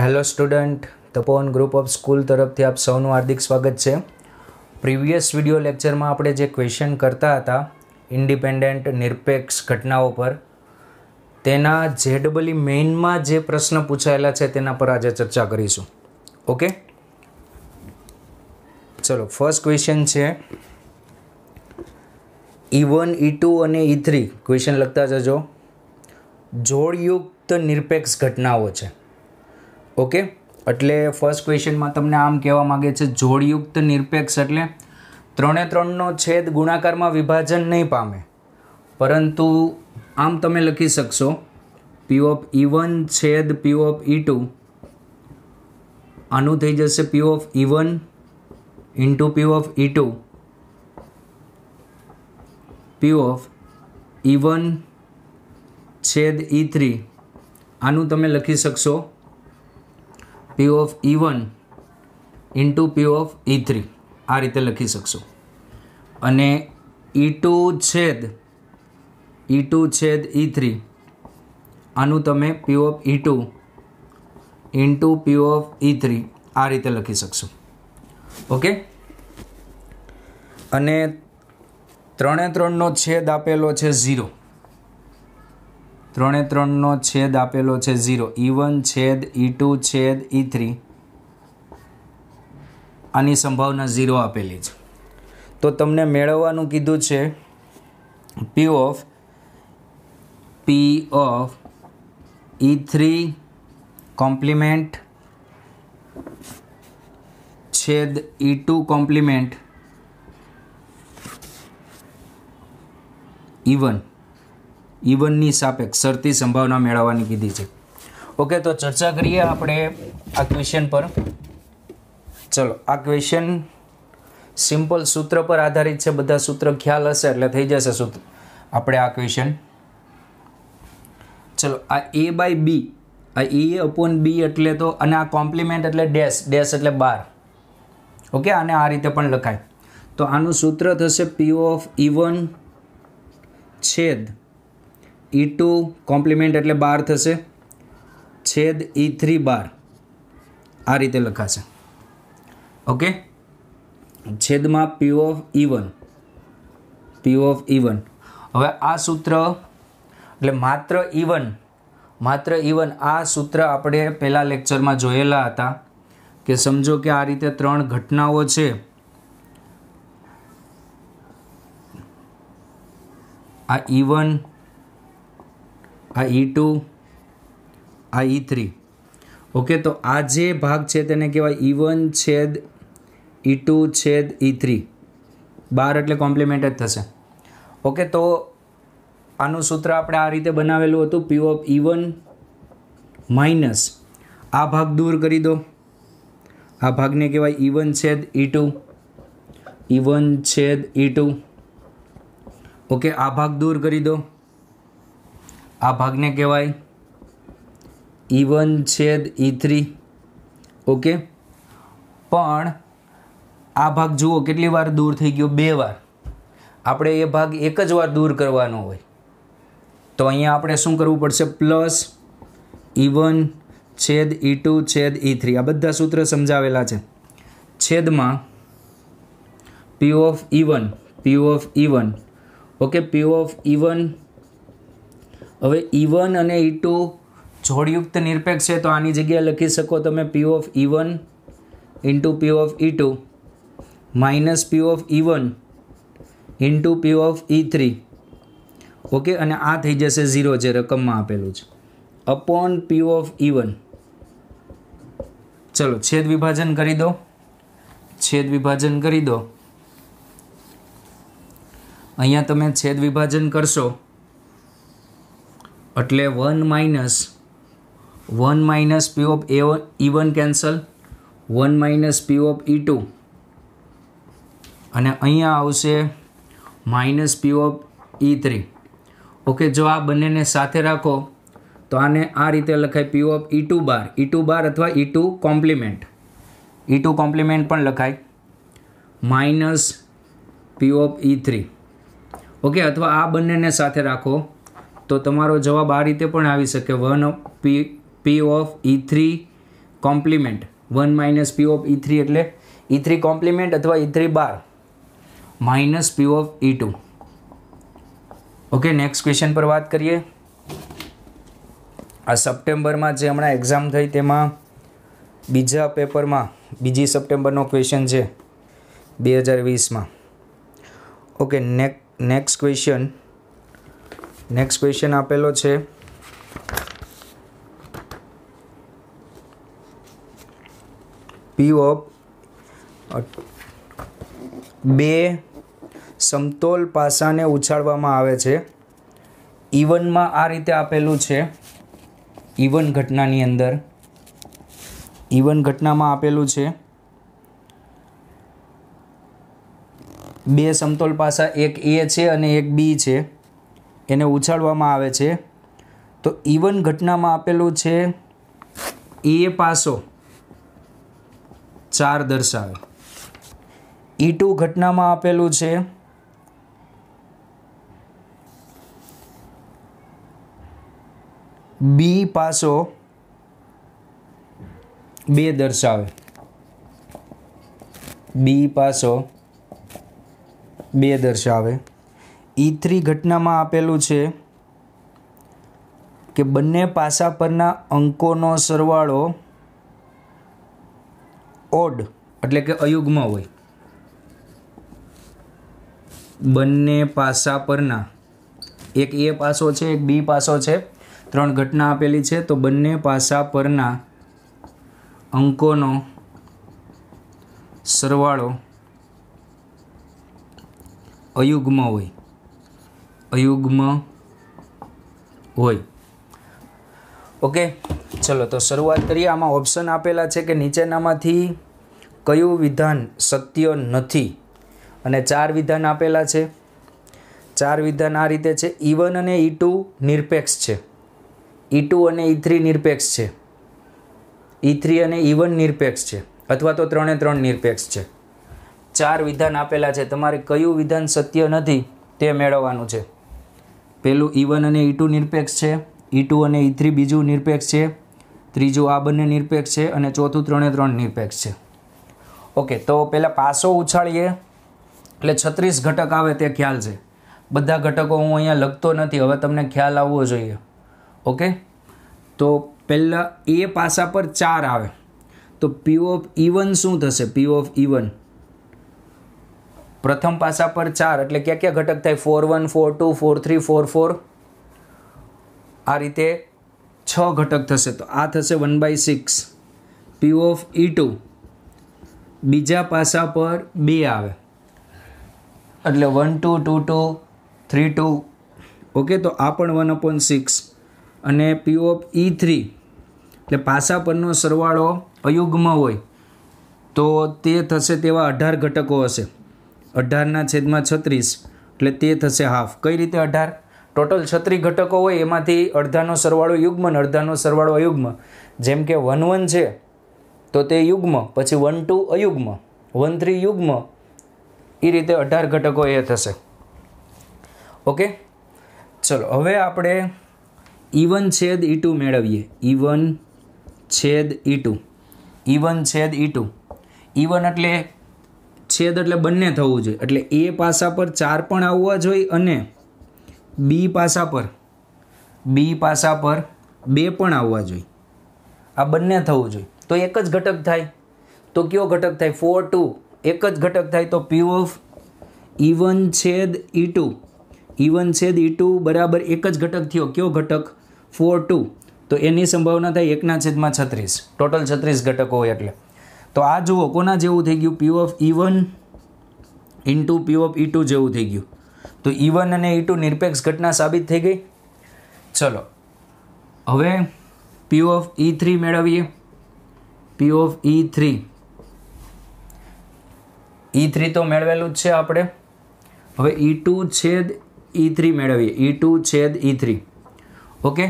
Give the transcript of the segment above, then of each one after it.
Hello student Tapovan group of school તરફથી આપ સૌનું હાર્દિક સ્વાગત છે પ્રીવિયસ વિડિયો લેક્ચરમાં આપણે જે ક્વેશ્ચન કરતા હતા ઇન્ડિપેન્ડન્ટ નિરપેક્ષ ઘટનાઓ પર તેના જેડબલી ડબલી મેઇનમાં જે પ્રશ્ન પૂછાયેલા છે તેના પર આજે ચર્ચા કરીશું ઓકે ચલો ફર્સ્ટ ક્વેશ્ચન છે ઈ વન ઈ ટુ અને ઈ થ્રી ક્વેશ્ચન લખતા જજો જોડયુક્ત નિરપેક્ષ ઘટનાઓ છે ઓકે એટલે ફર્સ્ટ ક્વેશ્ચનમાં તમને આમ કહેવા માગે છે જોડયુક્ત નિરપેક્ષ એટલે ત્રણે ત્રણનો છેદ ગુણાકારમાં વિભાજન નહીં પામે પરંતુ આમ તમે લખી શકશો પી ઓફ ઈ વન છેદ પી ઓફ ઈ ટુ આનું થઈ જશે P of E one into P of E two P of E one છેદ ઈ e થ્રી આનું તમે લખી શકશો P of E one into P of E three આ રીતે લખી શકશો અને ઇ e ટુ છેદ ઇ e ટુ છેદ ઈ e થ્રી આનું તમે P of E two into P of E three આ રીતે લખી શકશો ઓકે અને ત્રણે ત્રણનો છેદ આપેલો છે ઝીરો ત્રણે ત્રણનો છેદ આપેલો છે ઝીરો ઈ e વન છેદ ઈ e ટુ છેદ ઈ e થ્રી આની સંભાવના ઝીરો આપેલી છે તો તમને મેળવવાનું કીધું છે P of P of E three complement છેદ ઈ ટુ કોમ્પ્લિમેન્ટ ઈવન ઇવનની સાપેક્ષ સરતી સંભાવના મેળવવાની કીધી છે ઓકે તો ચર્ચા કરીએ આપણે આ ક્વેશ્ચન પર ચલો આ ક્વેશ્ચન સિમ્પલ સૂત્ર પર આધારિત છે બધા સૂત્ર ખ્યાલ હશે એટલે થઈ જશે સૂત્ર આપણે આ ક્વેશ્ચન ચલો આ એ બાય બી આ એ અપોન બી એટલે તો અને આ કોમ્પ્લિમેન્ટ એટલે ડેશ ડેશ એટલે બાર ઓકે આને આ રીતે પણ લખાય તો આનું સૂત્ર થશે પી ઓફ ઇવન છેદ ઈ ટુ કોમ્પ્લિમેન્ટ એટલે બાર થશે છેદ ઈ થ્રી બાર આ રીતે લખાશે ઓકે છેદમાં P of E one one P of E one હવે આ સૂત્ર એટલે માત્ર ઇવન e માત્ર ઇવન e આ સૂત્ર આપણે પહેલાં લેક્ચરમાં જોયેલા હતા કે સમજો કે આ રીતે ત્રણ ઘટનાઓ છે આ ઇવન e આ ઈ e ટુ આ ઈ થ્રી ઓકે તો આ જે ભાગ છે તેને કહેવાય ઈ e વન છેદ ઈ e ટુ છેદ ઈ થ્રી બાર એટલે કોમ્પ્લિમેન્ટ જ થશે ઓકે તો આનું સૂત્ર આપણે આ રીતે બનાવેલું હતું P of E one minus આ ભાગ દૂર કરી દો આ ભાગને કહેવાય ઈ વન છેદ ઈ ટુ ઈ વન છેદ ઈ ટુ ઓકે આ ભાગ દૂર કરી દો આ ભાગને કહેવાય ઈ e વન છેદ ઈ થ્રી ઓકે પણ આ ભાગ જુઓ કેટલી વાર દૂર થઈ ગયો બે વાર આપણે એ ભાગ એક જ વાર દૂર કરવાનો હોય તો અહીંયા આપણે શું કરવું પડશે પ્લસ ઈ વન છેદ ઈ e ટુ છેદ ઈ e થ્રી આ બધા સૂત્ર સમજાવેલા છે છેદમાં P of E one P of E one okay P of E one હવે ઈ e વન અને ઈ e ટુ જોડયુક્ત નિરપેક્ષ છે તો આની જગ્યાએ લખી શકો તમે P of E one into P of E two minus P of E one into P of E three okay અને આ થઈ જશે ઝીરો જે રકમમાં આપેલું છે upon P of E one ચલો છેદ વિભાજન કરી દો છેદ વિભાજન કરી દો અહીંયા તમે છેદ વિભાજન કરશો એટલે one minus one minus P of A E one cancel one minus P of E two અને અહીંયા આવશે minus P of E three okay જો આ બંનેને સાથે રાખો તો આને આ રીતે લખાય P of E two bar E two bar અથવા E two complement E two complement પણ લખાય minus P of E three okay અથવા આ બંનેને સાથે રાખો તો તમારો જવાબ આ રીતે પણ આવી શકે one P P of E three e complement one minus P of E e three એટલે ઈ e થ્રી કોમ્પ્લિમેન્ટ અથવા E three bar minus P of E two okay next question પર વાત કરીએ આ સપ્ટેમ્બરમાં જે હમણાં એક્ઝામ થઈ તેમાં બીજા પેપરમાં બીજી સપ્ટેમ્બરનો ક્વેશ્ચન છે બે હજાર વીસમાં ઓકે નેક નેક્સ્ટ ક્વેશ્ચન નેક્સ્ટ ક્વેશ્ચન આપેલો છે પી ઓફ બે સમતોલ પાસાને ઉછાળવામાં આવે છે ઇવનમાં e આ રીતે આપેલું છે ઇવન e ઘટનાની અંદર ઇવન e ઘટનામાં આપેલું છે બે સમતોલ પાસા એક એ છે અને એક બી છે એને ઉછાળવામાં આવે છે તો ઇવન ઘટનામાં આપેલું છે એ પાસો ચાર દર્શાવે ઈ ટુ ઘટનામાં આપેલું છે બી પાસો બે દર્શાવે બી પાસો બે દર્શાવે ઈ થ્રી ઘટનામાં આપેલું છે કે બંને પાસા પરના અંકોનો સરવાળો ઓડ એટલે કે અયુગ્મ હોય બંને પાસા પરના એક એ પાસો છે એક બી પાસો છે ત્રણ ઘટના આપેલી છે તો બંને પાસા પરના અંકોનો સરવાળો અયુગ્મ હોય અયુગ્મ હોય ઓકે ચલો તો શરૂઆત કરીએ આમાં ઓપ્શન આપેલા છે કે નીચેનામાંથી કયું વિધાન સત્ય નથી અને ચાર વિધાન આપેલા છે ચાર વિધાન આ રીતે છે ઈ e વન અને ઈ e ટુ નિરપેક્ષ છે ઈ e ટુ અને ઈ થ્રી નિરપેક્ષ છે ઈ થ્રી અને ઈ વન નિરપેક્ષ છે અથવા તો ત્રણે ત્રણ નિરપેક્ષ છે ચાર વિધાન આપેલા છે તમારે કયું વિધાન સત્ય નથી તે મેળવવાનું છે પહેલું ઈ e વન અને ઈ e ટુ નિરપેક્ષ છે ઈ e ટુ અને ઈ થ્રી બીજું નિરપેક્ષ છે ત્રીજું આ બંને નિરપેક્ષ છે અને ચોથું ત્રણે ત્રણ નિરપેક્ષ છે ઓકે તો પહેલાં પાસો ઉછાળીએ એટલે છત્રીસ ઘટક આવે તે ખ્યાલ છે બધા ઘટકો હું અહીંયા લખતો નથી હવે તમને ખ્યાલ આવવો જોઈએ ઓકે તો પહેલાં એ પાસા પર ચાર આવે તો પી ઓફ ઇવન શું થશે પી ઓફ ઇવન પ્રથમ પાસા પર ચાર એટલે કયા કયા ઘટક થાય four one four two four three four four આ રીતે છ ઘટક થશે તો આ થશે one by six P of E two બીજા પાસા પર બે આવે એટલે one two two two three two okay તો આ પણ વન અપોન સિક્સ અને પી ઓફ ઈ થ્રી એટલે પાસા પરનો સરવાળો અયુગ્મ હોય તો તે થશે તેવા અઢાર ઘટકો હશે અઢારના છેદમાં છત્રીસ એટલે તે થશે હાફ કઈ રીતે અઢાર ટોટલ છત્રીસ ઘટકો હોય એમાંથી અડધાનો સરવાળો યુગ્મ અને અડધાનો સરવાળો અયુગ્મ જેમ કે વન વન છે તો તે યુગ્મ પછી વન ટુ અયુગ્મ વન થ્રી યુગ્મ એ રીતે અઢાર ઘટકો એ થશે ઓકે ચલો હવે આપણે ઇવન છેદ ઈ ટુ મેળવીએ ઇવન છેદ ઈ ટુ ઈવન છેદ ઈ ટુ ઈવન એટલે છેદ એટલે બંને થવું જોઈએ એટલે એ પાસા પર ચાર પણ આવવા જોઈએ અને બી પાસા પર બી પાસા પર બે પણ આવવા જોઈએ આ બંને થવું જોઈએ તો એક જ ઘટક થાય તો કયો ઘટક થાય ફોર ટુ એક જ ઘટક થાય તો પી ઓફ ઇવન છેદ ઈ ટુ ઇવન છેદ ઈ ટુ બરાબર એક જ ઘટક થયો કયો ઘટક ફોર ટુ તો એની સંભાવના થાય એકના છેદમાં છત્રીસ ટોટલ છત્રીસ ઘટકો હોય એટલે તો આ જુઓ કોના જેવું થઈ ગયું P of E one one into P of E two જેવું થઈ ગયું તો ઇવન e અને ઈ e ટુ નિરપેક્ષ ઘટના સાબિત થઈ ગઈ ચલો હવે પી ઓફ ઈ થ્રી મેળવીએ P of E three E three તો મેળવેલું જ છે આપણે હવે ઈ e ટુ છેદ ઈ થ્રી મેળવીએ ઈ ટુ છેદ ઈ થ્રી ઓકે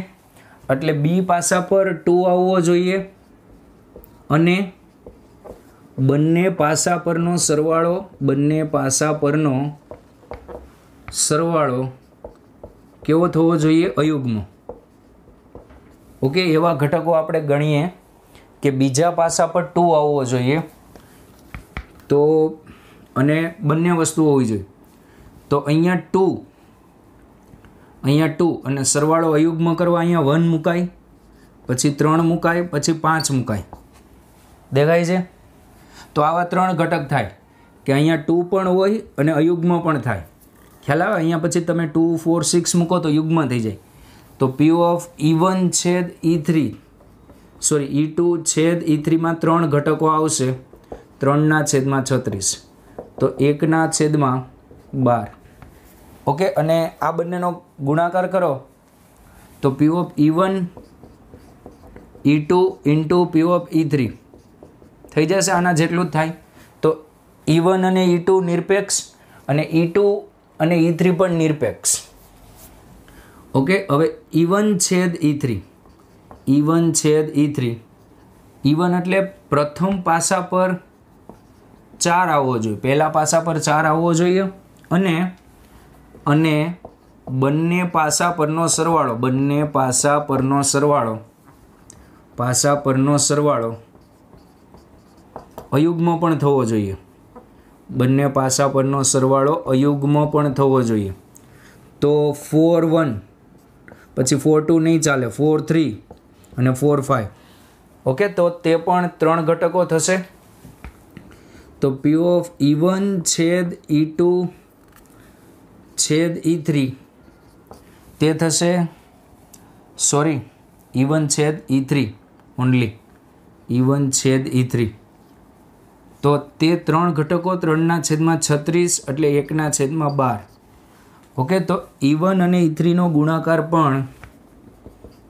એટલે બી પાસા પર ટુ આવવો જોઈએ અને બંને પાસા પરનો સરવાળો બંને પાસા પરનો સરવાળો કેવો થવો જોઈએ અયુગ્મ ઓકે એવા ઘટકો આપણે ગણીએ કે બીજા પાસા પર ટુ આવવો જોઈએ તો અને બંને વસ્તુ હોવી જોઈએ તો અહીંયા ટુ અહીંયા ટુ અને સરવાળો અયુગ્મ કરવા અહીંયા વન મુકાય પછી ત્રણ મુકાય પછી પાંચ મુકાય દેખાય છે તો આવા ત્રણ ઘટક થાય કે અહીંયા ટુ પણ હોય અને અયુગ્મ પણ થાય ખ્યાલ આવે અહીંયા પછી તમે ટુ ફોર સિક્સ મૂકો તો યુગ્મ થઈ જાય તો પી ઓફ ઈ વન છેદ E three sorry E two છેદ ઈ e થ્રીમાં ત્રણ ઘટકો આવશે ત્રણના છેદમાં છત્રીસ તો એકના છેદમાં બાર ઓકે અને આ બંનેનો ગુણાકાર કરો તો P of E one E two into P of E three થઈ જશે આના જેટલું જ થાય તો ઈ e વન અને ઈ e ટુ નિરપેક્ષ અને ઈ e ટુ અને ઈ થ્રી પણ નિરપેક્ષ ઓકે હવે ઈ વન છેદ ઈ થ્રી ઈ વન છેદ ઈ થ્રી ઈ વન એટલે પ્રથમ પાસા પર ચાર આવવો જોઈએ પહેલા પાસા પર ચાર આવવો જોઈએ અને અને બંને પાસા પરનો સરવાળો બંને પાસા પરનો સરવાળો પાસા પરનો સરવાળો અયુગમાં પણ થવો જોઈએ બંને પાસા પરનો સરવાળો અયુગમાં પણ થવો જોઈએ તો ફોર વન પછી ફોર ટુ નહીં ચાલે ફોર થ્રી અને ફોર ફાઇવ ઓકે તો તે પણ ત્રણ ઘટકો થશે તો પી ઓફ ઈ વન છેદ ઈ e ટુ છેદ ઈ e થ્રી તે થશે સોરી ઈ વન છેદ E three only E one છેદ ઈ e થ્રી તો તે ત્રણ ઘટકો ત્રણના છેદમાં છત્રીસ એટલે એકના છેદમાં બાર ઓકે તો ઇવન e અને ઇથ્રીનો e ગુણાકાર પણ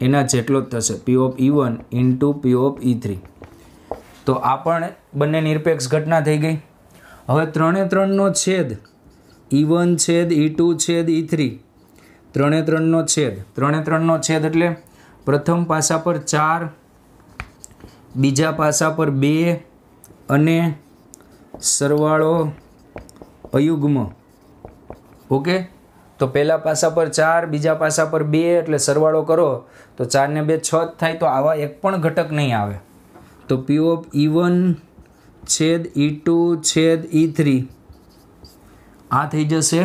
એના જેટલો જ થશે P of E one into P of E three તો આ પણ બંને નિરપેક્ષ ઘટના થઈ ગઈ હવે ત્રણે ત્રણનો છેદ ઇવન e છેદ ઈ ટુ છેદ ઈ થ્રી ત્રણે ત્રણનો છેદ ત્રણે ત્રણનો છેદ એટલે પ્રથમ પાસા પર ચાર બીજા પાસા પર બે અને સરવાળો અયુગ્મ ઓકે તો પહેલા પાસા પર ચાર બીજા પાસા પર બે એટલે સરવાળો કરો તો ચારને બે છ થાય તો આવા એક પણ ઘટક નહીં આવે તો પી ઓફ ઈ વન છેદ ઈ e ટુ છેદ ઈ e થ્રી આ થઈ જશે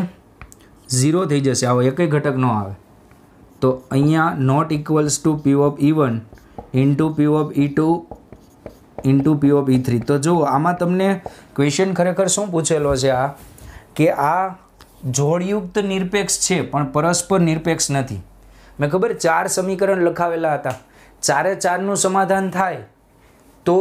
ઝીરો થઈ જશે આવો એકય ઘટક ન આવે તો અહીંયા not equals to P of E one into P of E two into P of E three તો જુઓ આમાં તમને ક્વેશ્ચન ખરેખર શું પૂછેલો છે આ કે આ જોડયુક્ત નિરપેક્ષ છે પણ પરસ્પર નિરપેક્ષ નથી મેં ખબર ચાર સમીકરણ લખાવેલા હતા ચારે ચારનું સમાધાન થાય તો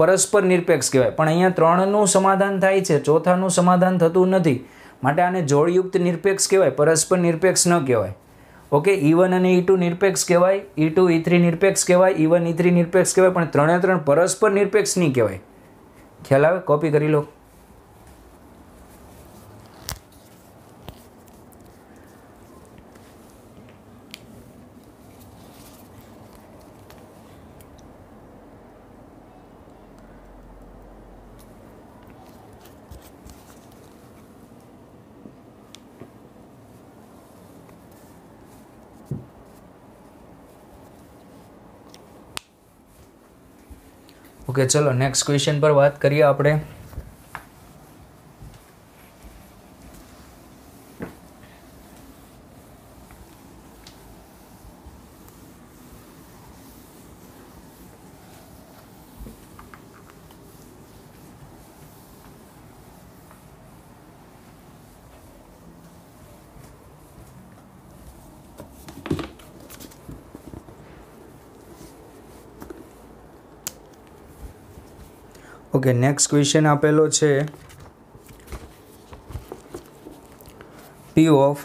પરસ્પર નિરપેક્ષ કહેવાય પણ અહીંયા ત્રણનું સમાધાન થાય છે ચોથાનું સમાધાન થતું નથી માટે આને જોડયુક્ત નિરપેક્ષ કહેવાય પરસ્પર નિરપેક્ષ ન કહેવાય ઓકે ઇવન e અને ઈ e ટુ નિરપેક્ષ કહેવાય ઈ ટુ ઈ થ્રી નિરપેક્ષ કહેવાય ઇવન ઈ થ્રી નિરપેક્ષ કહેવાય પણ ત્રણે ત્રણ પરસ્પર નિરપેક્ષ નહીં કહેવાય ખ્યાલ આવે કોપી કરી લો ઓકે ચલો નેક્સ્ટ ક્વેશ્ચન પર વાત કરીએ આપણે ઓકે નેક્સ્ટ ક્વેશ્ચન આપેલો છે પી ઓફ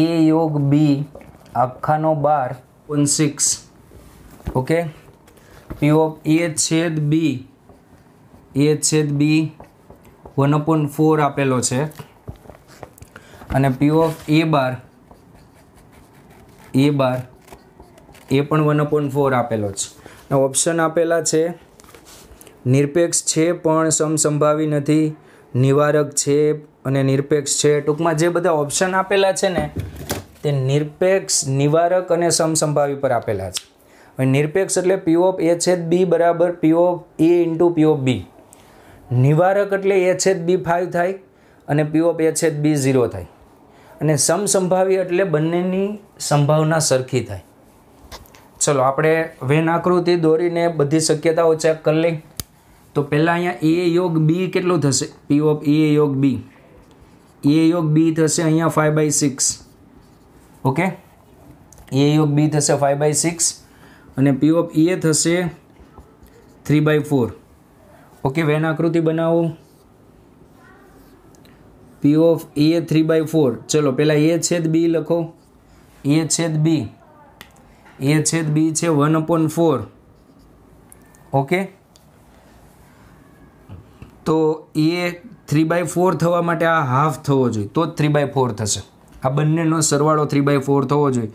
એ યોગ બી આખાનો bar point six okay P of A છેદ બી એ છેદ બી વન અપોન ફોર આપેલો છે અને પી ઓફ એ બાર એ બાર એ પણ વન અપોઈન્ટ ફોર આપેલો છે ઓપ્શન આપેલા છે નિરપેક્ષ છે પણ સમસંભાવી નથી નિવારક છે અને નિરપેક્ષ છે ટૂંકમાં જે બધા ઓપ્શન આપેલા છે ને તે નિરપેક્ષ નિવારક અને સમસંભાવી પર આપેલા છે હવે નિરપેક્ષ એટલે પી ઓફ એ છેદ બી બરાબર પી એ ઇન્ટુ પીઓફ બી નિવારક એટલે એ છેદ બી ફાઇવ થાય અને પી ઓફ એ છેદ બી ઝીરો થાય અને સમસંભાવી એટલે બંનેની સંભાવના સરખી થાય ચલો આપણે વેન આકૃતિ દોરીને બધી શક્યતાઓ ચેક કરી લઈ તો પહેલાં અહીંયા એ યોગ બી કેટલું થશે પી ઓફ એ યોગ બી એ યોગ બી થશે અહીંયા five by six okay A યોગ બી થશે ફાઇવ બાય સિક્સ અને પી ઓફ એ થશે three by four okay Venn આકૃતિ બનાવો P of A three by four ચલો પહેલાં એ છેદ બી લખો એ છેદ બી એ છેદ બી છે વન અપોન ફોર ઓકે તો એ થ્રી બાય ફોર થવા માટે આ હાફ થવો જોઈએ તો જ થ્રી બાય ફોર થશે આ બંનેનો સરવાળો થ્રી બાય ફોર થવો જોઈએ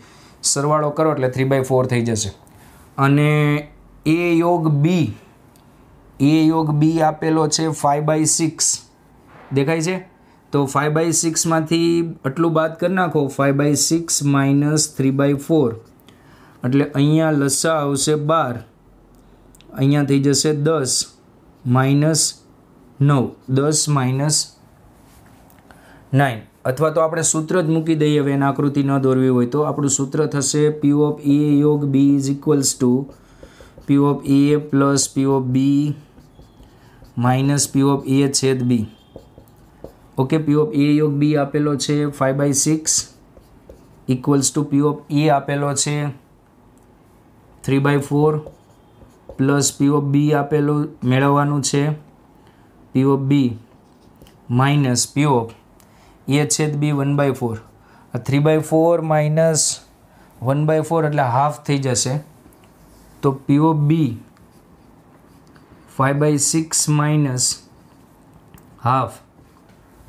સરવાળો કરો એટલે થ્રી બાય ફોર થઈ જશે અને એ યોગ બી એ યોગ બી આપેલો છે ફાઇવ બાય સિક્સ દેખાય છે તો ફાઇવ બાય સિક્સમાંથી આટલું બાદ કરી નાખો five by six minus three by four એટલે અહીંયા લસા આવશે બાર અહીંયા થઈ જશે દસ માઇનસ નવ દસ માઇનસ નાઇન અથવા તો આપણે સૂત્ર જ મૂકી દઈએ હવે એને આકૃતિ ન દોરવી હોય તો આપણું સૂત્ર થશે પી ઓફ એ યોગ B is equals to P of A plus P of B minus P of A છેદ B okay P of A યોગ બી આપેલો છે five by six equals to P of A આપેલો છે three by four plus P B આપેલું મેળવવાનું છે P B minus P of A છેદ બી વન બાય ફોર આ three by four minus one by four એટલે હાફ થઈ જશે તો P B five by six minus half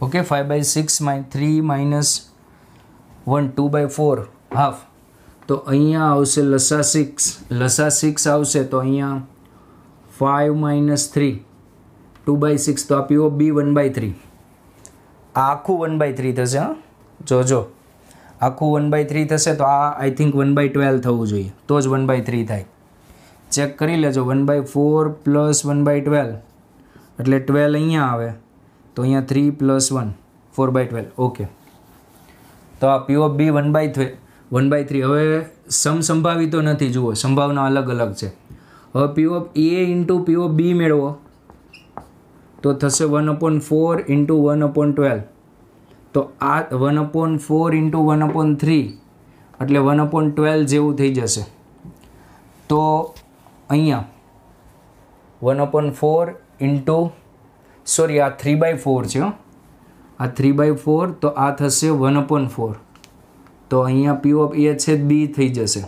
okay five by six mi three minus one two by four half તો અહીંયા આવશે લસા six લસા સિક્સ આવશે તો અહીંયા five minus three two by six તો આ P of B one by three આખું વન બાય થ્રી થશે હા જોજો આખું વન બાય થ્રી થશે તો આ I think one by twelve થવું જોઈએ તો જ વન બાય થ્રી થાય ચેક કરી લેજો one by four plus one by twelve એટલે ટ્વેલ્વ અહીંયા આવે તો અહીંયા three plus one four by twelve okay તો આ P of B one by one by three હવે સમસંભાવિતો નથી જુઓ સંભાવના અલગ અલગ છે હવે પી એ ઇન્ટુ પી બી મેળવો તો થશે one upon four into one upon twelve તો આ one upon four into one upon three એટલે વન અપોન ટ્વેલ્વ જેવું થઈ જશે તો અહીંયા one upon four into sorry આ થ્રી બાય ફોર છે આ થ્રી બાય ફોર તો આ થશે વન અપોન ફોર તો અહીંયા પી ઓફ એ છે બી થઈ જશે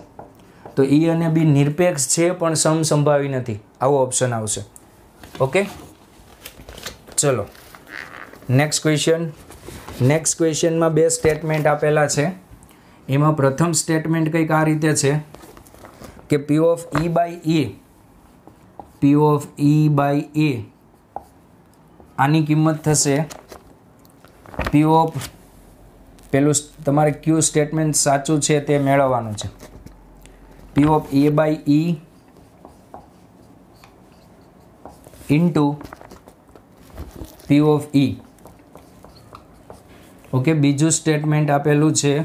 તો ઈ e અને બી નિરપેક્ષ છે પણ સમ સંભાવી નથી આવો ઓપ્શન આવશે ઓકે ચલો નેક્સ્ટ ક્વેશ્ચન નેક્સ્ટ ક્વેશ્ચનમાં બે સ્ટેટમેન્ટ આપેલા છે એમાં પ્રથમ સ્ટેટમેન્ટ કંઈક આ રીતે છે કે P of E by A P of E by A આની કિંમત થશે પી ઓફ પહેલું તમારે ક્યુ સ્ટેટમેન્ટ સાચું છે તે મેળવવાનું છે P of A by E into P of E okay બીજું સ્ટેટમેન્ટ આપેલું છે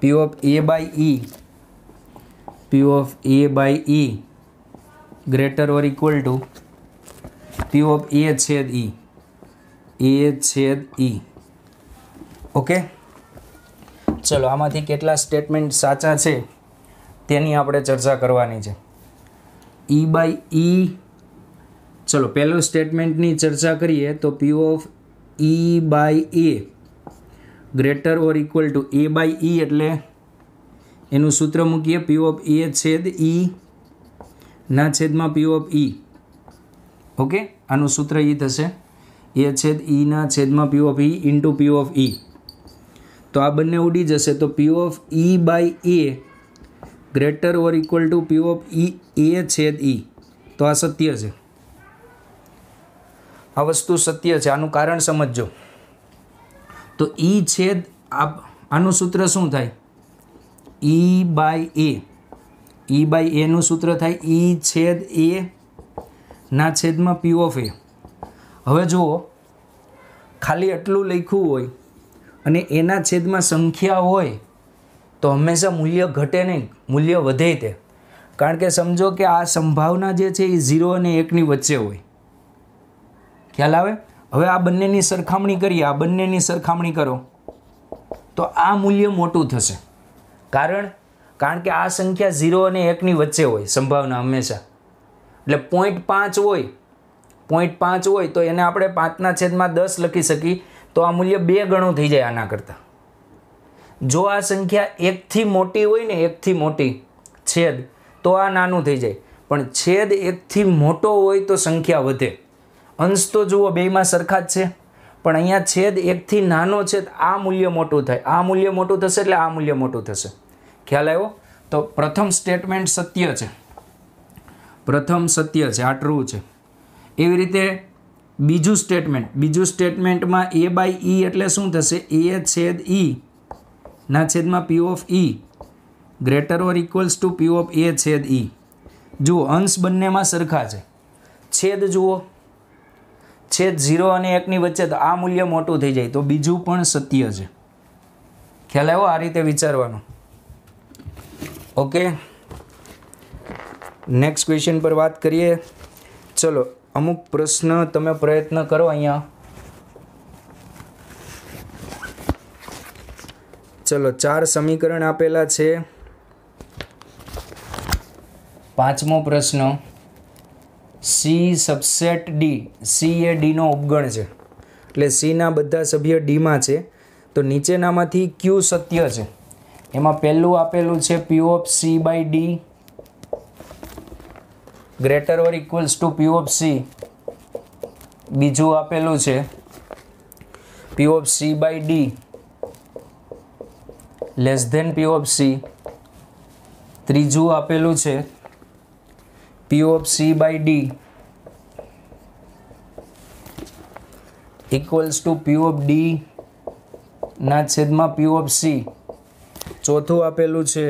P of A by E P of A by E greater or equal to P of A છેદ ઈ e. એ છેદ ઈ e. ઓકે ચલો આમાંથી કેટલા statement સાચા છે તેની આપણે ચર્ચા કરવાની છે ઈ બાય ઈ ચલો પહેલું સ્ટેટમેન્ટની ચર્ચા કરીએ તો P of E by A greater or equal to A by E એટલે એનું સૂત્ર મૂકીએ પી ઓફ એ છેદ ઈ e, ના છેદમાં પી ઓફ ઈ ઓકે આનું સૂત્ર ઈ થશે એ છેદ ઈના e, છેદમાં P of E into P of E તો આ બંને ઉડી જશે તો P of E by A greater or equal to P of E A છેદ ઈ e. તો આ સત્ય છે આ વસ્તુ સત્ય છે આનું કારણ સમજજો તો ઈ e છેદ આનું સૂત્ર શું થાય ઈ બાય એ ઈ બાય એનું સૂત્ર થાય ઈ e છેદ એ ના છેદમાં પી ઓફ એ હવે જુઓ ખાલી એટલું લખ્યું હોય અને એના છેદમાં સંખ્યા હોય તો હંમેશા મૂલ્ય ઘટે નહીં મૂલ્ય વધે તે કારણ કે સમજો કે આ સંભાવના જે છે એ ઝીરો અને એકની વચ્ચે હોય ખ્યાલ આવે હવે આ બંનેની સરખામણી કરીએ આ બંનેની સરખામણી કરો તો આ મૂલ્ય મોટું થશે કારણ કારણ કે આ સંખ્યા ઝીરો અને એકની વચ્ચે હોય સંભાવના હંમેશા એટલે પોઈન્ટ પાંચ હોય પોઈન્ટ પાંચ હોય તો એને આપણે પાંચના છેદમાં દસ લખી શકીએ તો આ મૂલ્ય બે ગણું થઈ જાય આના કરતાં જો આ સંખ્યા એકથી મોટી હોય ને એકથી મોટી છેદ તો આ નાનું થઈ જાય પણ છેદ એકથી મોટો હોય તો સંખ્યા વધે અંશ તો જુઓ બેમાં સરખા જ છે પણ અહીંયા છેદ એકથી નાનો છેદ આ મૂલ્ય મોટું થાય આ મૂલ્ય મોટું થશે એટલે આ મૂલ્ય મોટું થશે ખ્યાલ આવ્યો તો પ્રથમ સ્ટેટમેન્ટ સત્ય છે પ્રથમ સત્ય છે આ ટ્રુ છે એવી રીતે બીજું સ્ટેટમેન્ટ બીજું સ્ટેટમેન્ટમાં એ બાય ઈ એટલે શું થશે એ છેદ ઈ e. ના છેદમાં P of E greater or equals to P of A છેદ ઈ e. જુઓ અંશ બંનેમાં સરખા છે છેદ જુઓ છેદ ઝીરો અને એકની વચ્ચે તો આ મૂલ્ય મોટું થઈ જાય તો બીજું પણ સત્ય છે ખ્યાલ આવ્યો આ રીતે વિચારવાનું ઓકે નેક્સ્ટ ક્વેશ્ચન પર વાત કરીએ ચલો અમુક પ્રશ્ન તમે પ્રયત્ન કરો અહીંયા ચલો ચાર સમીકરણ આપેલા છે પાંચમો પ્રશ્ન સી સબસેટ ડી સી એ ડીનો ઉપગણ છે એટલે સીના બધા સભ્ય ડીમાં છે તો નીચેનામાંથી ક્યુ સત્ય છે એમાં પહેલું આપેલું છે P of C by D greater or equals to P of C બીજું આપેલું છે P of C by D less than P of C ત્રીજું આપેલું છે P of C by D equals to P of D ના છેદમાં P of C ચોથું આપેલું છે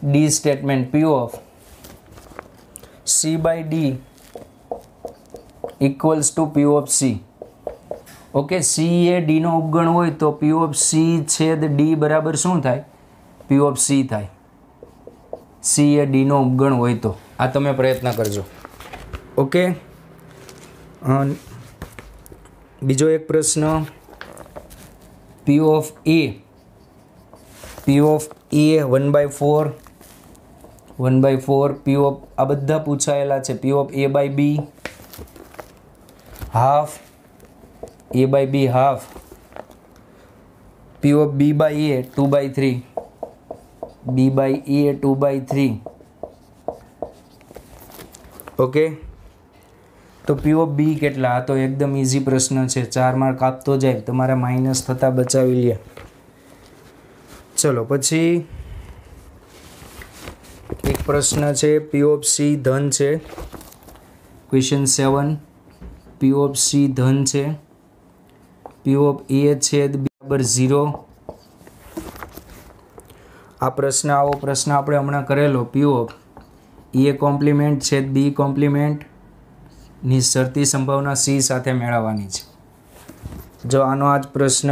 D statement P of C by D equals to P of C okay C એ ડીનો ઉપગણ હોય તો પી ઓફ સી છેદ ડી બરાબર શું થાય પી ઓફ સી થાય સી એ ડીનો ઉપગણ હોય તો આ તમે પ્રયત્ન કરજો ઓકે બીજો એક પ્રશ્ન P of A P of A one by four one by four P આ બધા પૂછાયેલા છે P of A by B half A by B half P of B by A two by three B by A two by three okay તો P of બી કેટલા આ તો એકદમ easy પ્રશ્ન છે ચાર માર્ક આપતો જાય તમારા માઇનસ થતાં બચાવી લે ચલો પછી એક પ્રશ્ન છે પીઓફ સી ધન છે ક્વેશ્ચન સેવન પીઓફ સી ધન છે પીઓફ ઓફ એ છેદ બરાબર ઝીરો આ પ્રશ્ન આવો પ્રશ્ન આપણે હમણાં કરેલો પીઓફ ઓફ એ કોમ્પ્લિમેન્ટ છેદ બી કોમ્પ્લિમેન્ટની શરતી સંભાવના સી સાથે મેળવવાની છે જો આનો આ જ પ્રશ્ન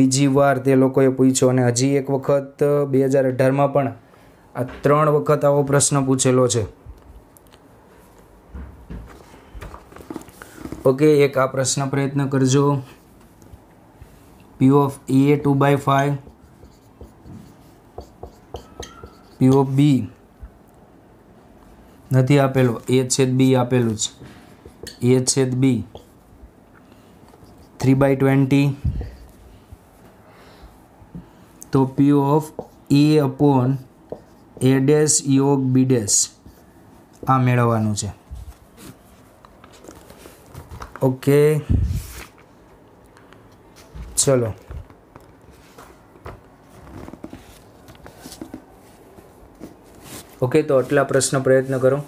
બીજી વાર તે લોકોએ પૂછ્યો અને હજી એક વખત બે હજાર અઢારમાં પણ આ ત્રણ વખત આવો પ્રશ્ન પૂછેલો છે ઓકે એક આ પ્રશ્ન પ્રયત્ન કરજો P of A two by five P of B નથી આપેલો એ છેદ બી આપેલું છે એ છેદ બી થ્રી બાય ટ્વેન્ટી તો P of A upon A dash યોગ બી ડેશ આ મેળવવાનું છે ઓકે ચલો ઓકે તો આટલા પ્રશ્ન પ્રયત્ન કરો